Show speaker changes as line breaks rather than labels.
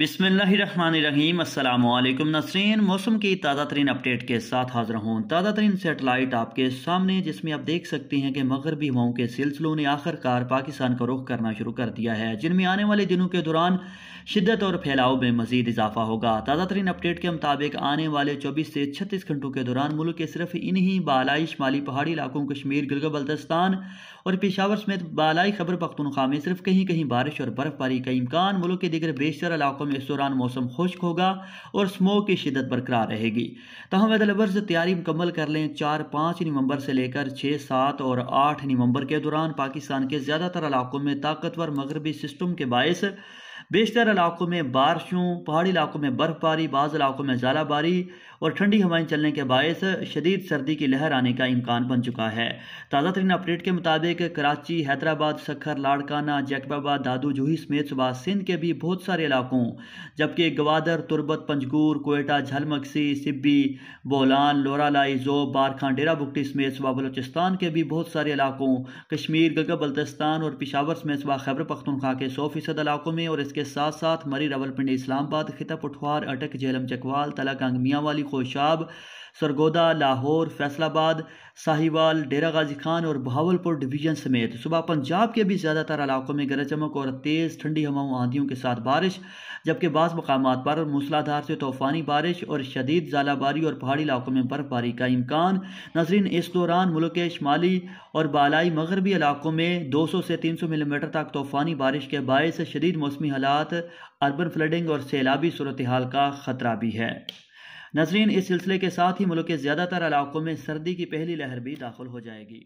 बिसमीम अल्लाम नसरीन मौसम की ताज़ा तरीन अपडेट के साथ हाजिर हूँ ताज़ा तरीन सेटेलाइट आपके सामने जिसमें आप देख सकते हैं कि मगरबी हवाओं के सिलसिलों ने आखिरकार पाकिस्तान का रुख करना शुरू कर दिया है जिनमें आने वाले दिनों के दौरान शिद्दत और फैलाव में मजीद इजाफा होगा ताज़ा तरीन अपडेट के मुताबिक आने वाले चौबीस से छत्तीस घंटों के दौरान मुल्क के सिर्फ इन्हीं बालाई शुमाली पहाड़ी इलाकों कश्मीर गिलगत बल्तस्तान और पेशावर समेत बालाई खबर पख्तनख्वा में सिर्फ कहीं कहीं बारिश और बर्फबारी का इम्कान मुल्क के दीगर बेशतर इलाकों इलाकों में इस दौरान मौसम खुश्क होगा और स्मोक की शिदत बरकरार रहेगी तहम वेदलवर्स तैयारी मुकम्मल कर लें चार पाँच नवंबर से लेकर छः सात और आठ नवंबर के दौरान पाकिस्तान के ज़्यादातर इलाकों में ताकतवर मगरबी सिस्टम के बायस बेशतर इलाकों में बारिशों पहाड़ी इलाकों में बर्फ़बारी बाज़ इलाकों में ज़्यादाबारी और ठंडी हवाएं चलने के बायस शदीद सर्दी की लहर आने का इम्कान बन चुका है ताज़ा तरीन अपडेट के मुताबिक कराची हैदराबाद सखर लाड़काना जैकबाबाद दादू जूही समेत सुबह सिंध के भी बहुत सारे इलाकों जबकि गवादर तुरबत पंजगूर कोयटा झलमक्सी सिब्बी बोलान लोरालाई जो बारखान डेरा बुकटी समेत सुबह बलोचिस्तान के भी बहुत सारे इलाकों कश्मीर गगब बल्तिस्तान और पिशावर समेत सुबह खैबर पख्तनख्वा के सौ फीसद इलाकों में और इसके इसके साथ साथ मरी रावलपिंडी इस्लामाबाद खिता पठवार अटक जेलम चकवाल तलाकंग मियांवाली खोशाब सरगोदा लाहौर फैसलाबाद साहिवाल डेरा गाजी खान और बहावलपुर डिवीजन समेत सुबह पंजाब के भी ज़्यादातर इलाकों में गरज चमक और तेज़ ठंडी हवाओं आंधियों के साथ बारिश जबकि बाद मकाम पर मूसलाधार से तूफ़ानी बारिश और शदीद जालाबारी और पहाड़ी इलाकों में बर्फबारी का इम्कान नजरन इस दौरान मुल्क के शुमाली और बालाई मगरबी इलाकों में दो सौ से तीन सौ मिलीमीटर तक तूफ़ानी बारिश के बायस शदीद मौसमी हालात हालात अर्बन फ्लडिंग और सैलाबी सूरत हाल का ख़तरा भी है नजरीन इस सिलसिले के साथ ही मुल्क के ज़्यादातर इलाकों में सर्दी की पहली लहर भी दाखिल हो जाएगी